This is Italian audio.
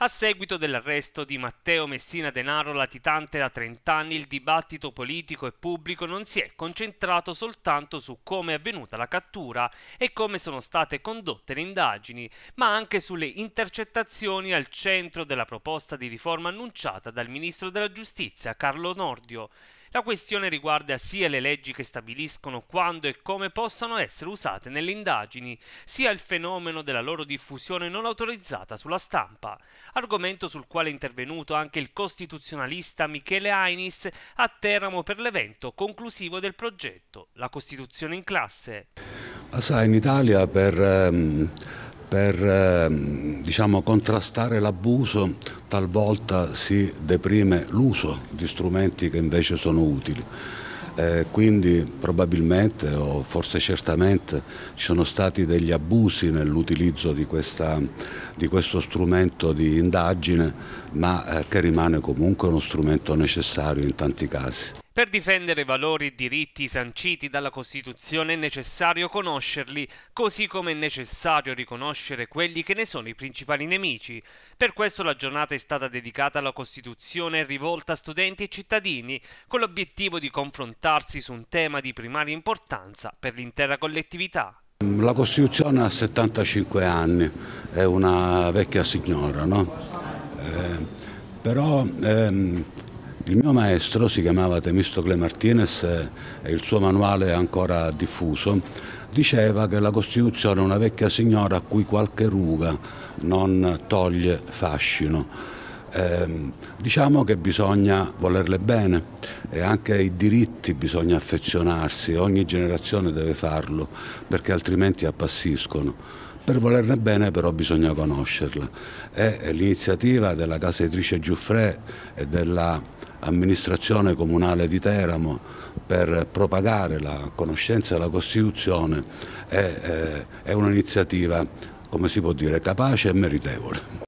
A seguito dell'arresto di Matteo Messina Denaro latitante da 30 anni, il dibattito politico e pubblico non si è concentrato soltanto su come è avvenuta la cattura e come sono state condotte le indagini, ma anche sulle intercettazioni al centro della proposta di riforma annunciata dal ministro della Giustizia Carlo Nordio. La questione riguarda sia le leggi che stabiliscono quando e come possano essere usate nelle indagini, sia il fenomeno della loro diffusione non autorizzata sulla stampa, argomento sul quale è intervenuto anche il costituzionalista Michele Ainis a Teramo per l'evento conclusivo del progetto La Costituzione in classe. Sai, in Italia per... Um per ehm, diciamo, contrastare l'abuso talvolta si deprime l'uso di strumenti che invece sono utili. Eh, quindi probabilmente o forse certamente ci sono stati degli abusi nell'utilizzo di, di, questo strumento di indagine, ma eh, che rimane comunque uno strumento necessario in tanti casi. Per difendere valori e diritti sanciti dalla Costituzione è necessario conoscerli, così come è necessario riconoscere quelli che ne sono i principali nemici. Per questo la giornata è stata dedicata alla Costituzione rivolta a studenti e cittadini, con l'obiettivo di confrontarsi su un tema di primaria importanza per l'intera collettività. La Costituzione ha 75 anni, è una vecchia signora, no? Eh, però... Ehm il mio maestro si chiamava Temistocle Martinez e il suo manuale è ancora diffuso. Diceva che la Costituzione è una vecchia signora a cui qualche ruga non toglie fascino. Eh, diciamo che bisogna volerle bene e anche ai diritti bisogna affezionarsi, ogni generazione deve farlo perché altrimenti appassiscono. Per volerne bene però bisogna conoscerla e l'iniziativa della casa editrice Giuffre e della amministrazione comunale di Teramo per propagare la conoscenza della Costituzione è, è, eh, è un'iniziativa, come si può dire, capace e meritevole.